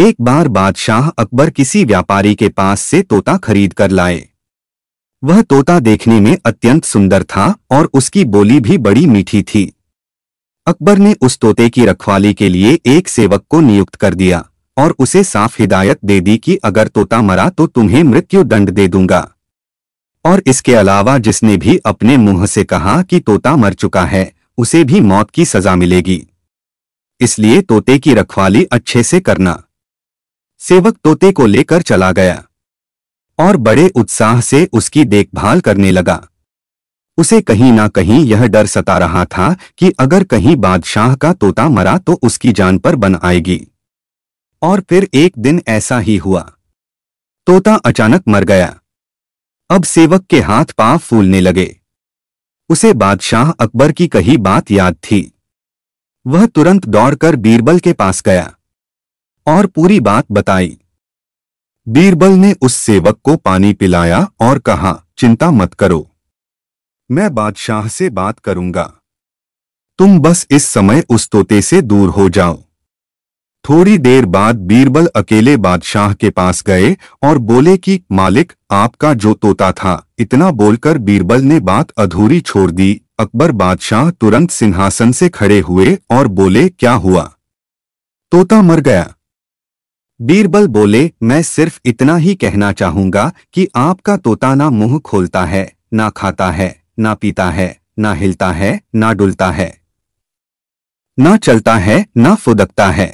एक बार बादशाह अकबर किसी व्यापारी के पास से तोता खरीद कर लाए वह तोता देखने में अत्यंत सुंदर था और उसकी बोली भी बड़ी मीठी थी अकबर ने उस तोते की रखवाली के लिए एक सेवक को नियुक्त कर दिया और उसे साफ हिदायत दे दी कि अगर तोता मरा तो तुम्हें मृत्यु दंड दे दूंगा और इसके अलावा जिसने भी अपने मुंह से कहा कि तोता मर चुका है उसे भी मौत की सजा मिलेगी इसलिए तोते की रखवाली अच्छे से करना सेवक तोते को लेकर चला गया और बड़े उत्साह से उसकी देखभाल करने लगा उसे कहीं ना कहीं यह डर सता रहा था कि अगर कहीं बादशाह का तोता मरा तो उसकी जान पर बन आएगी और फिर एक दिन ऐसा ही हुआ तोता अचानक मर गया अब सेवक के हाथ पांव फूलने लगे उसे बादशाह अकबर की कही बात याद थी वह तुरंत दौड़कर बीरबल के पास गया और पूरी बात बताई बीरबल ने उस सेवक को पानी पिलाया और कहा चिंता मत करो मैं बादशाह से बात करूंगा तुम बस इस समय उस तोते से दूर हो जाओ थोड़ी देर बाद बीरबल अकेले बादशाह के पास गए और बोले कि मालिक आपका जो तोता था इतना बोलकर बीरबल ने बात अधूरी छोड़ दी अकबर बादशाह तुरंत सिंहासन से खड़े हुए और बोले क्या हुआ तोता मर गया बीरबल बोले मैं सिर्फ इतना ही कहना चाहूंगा कि आपका तोता ना मुंह खोलता है ना खाता है ना पीता है ना हिलता है ना डुलता है ना चलता है ना फुदकता है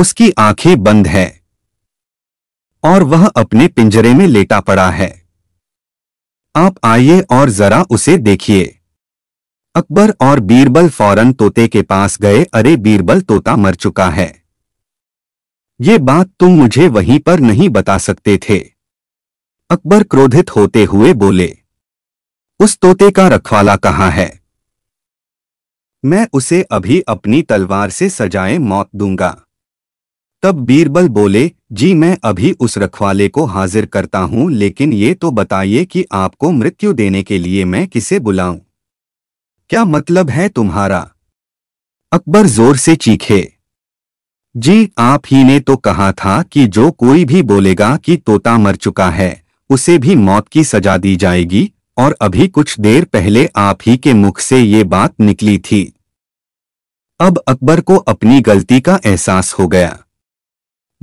उसकी आंखें बंद है और वह अपने पिंजरे में लेटा पड़ा है आप आइए और जरा उसे देखिए अकबर और बीरबल फौरन तोते के पास गए अरे बीरबल तोता मर चुका है ये बात तुम मुझे वहीं पर नहीं बता सकते थे अकबर क्रोधित होते हुए बोले उस तोते का रखवाला कहाँ है मैं उसे अभी अपनी तलवार से सजाए मौत दूंगा तब बीरबल बोले जी मैं अभी उस रखवाले को हाजिर करता हूं लेकिन ये तो बताइए कि आपको मृत्यु देने के लिए मैं किसे बुलाऊं क्या मतलब है तुम्हारा अकबर जोर से चीखे जी आप ही ने तो कहा था कि जो कोई भी बोलेगा कि तोता मर चुका है उसे भी मौत की सजा दी जाएगी और अभी कुछ देर पहले आप ही के मुख से ये बात निकली थी अब अकबर को अपनी गलती का एहसास हो गया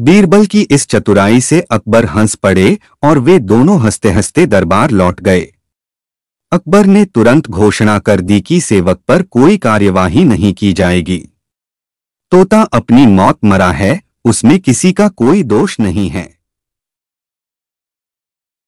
बीरबल की इस चतुराई से अकबर हंस पड़े और वे दोनों हंसते हंसते दरबार लौट गए अकबर ने तुरंत घोषणा कर दी कि सेवक पर कोई कार्यवाही नहीं की जाएगी तोता अपनी मौत मरा है उसमें किसी का कोई दोष नहीं है